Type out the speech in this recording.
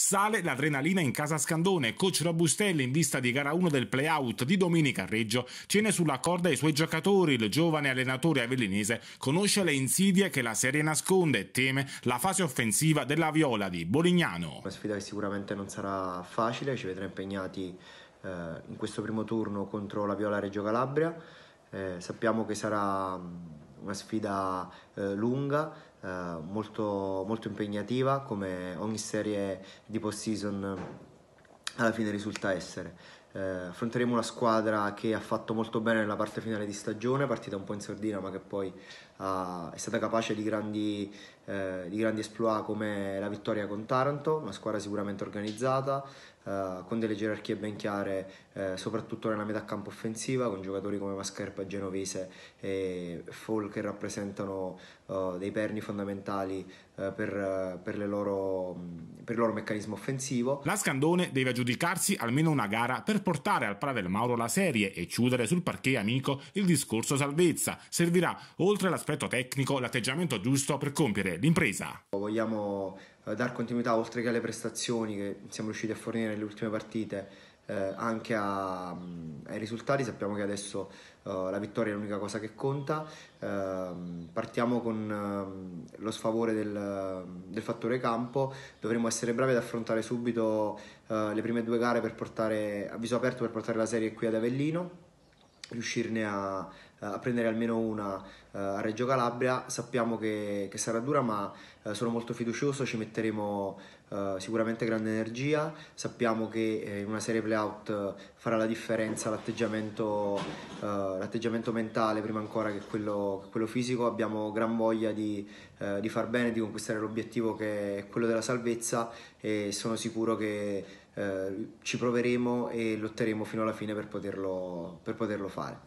Sale l'adrenalina in casa Scandone, coach Robustelli in vista di gara 1 del playout di domenica a Reggio, tiene sulla corda i suoi giocatori, il giovane allenatore avellinese conosce le insidie che la serie nasconde e teme la fase offensiva della Viola di Bolignano. Una sfida che sicuramente non sarà facile, ci vedrà impegnati eh, in questo primo turno contro la Viola Reggio Calabria, eh, sappiamo che sarà mm, una sfida eh, lunga, eh, molto, molto impegnativa come ogni serie di post-season eh, alla fine risulta essere. Eh, affronteremo una squadra che ha fatto molto bene nella parte finale di stagione, partita un po' in sordina, ma che poi ha, è stata capace di grandi, eh, di grandi, esploit come la vittoria con Taranto, una squadra sicuramente organizzata, eh, con delle gerarchie ben chiare, eh, soprattutto nella metà campo offensiva, con giocatori come Mascherpa, Genovese e Fall che rappresentano eh, dei perni fondamentali eh, per, per, loro, per, il loro meccanismo offensivo. La Scandone deve aggiudicarsi almeno una gara per portare al del Mauro la serie e chiudere sul parquet amico il discorso salvezza. Servirà, oltre all'aspetto tecnico, l'atteggiamento giusto per compiere l'impresa. Vogliamo eh, dar continuità oltre che alle prestazioni che siamo riusciti a fornire nelle ultime partite eh, anche a, mh, ai risultati. Sappiamo che adesso uh, la vittoria è l'unica cosa che conta. Uh, partiamo con uh, lo sfavore del, del, fattore campo. Dovremo essere bravi ad affrontare subito eh, le prime due gare per portare a viso aperto per portare la serie qui ad Avellino riuscirne a, a prendere almeno una eh, a Reggio Calabria. Sappiamo che, che sarà dura, ma eh, sono molto fiducioso, ci metteremo eh, sicuramente grande energia. Sappiamo che in una serie playout farà la differenza l'atteggiamento, l'atteggiamento mentale prima ancora che quello, che quello, fisico. Abbiamo gran voglia di, di far bene, di conquistare l'obiettivo che è quello della salvezza e sono sicuro che eh, ci proveremo e lotteremo fino alla fine per poterlo, per poterlo fare.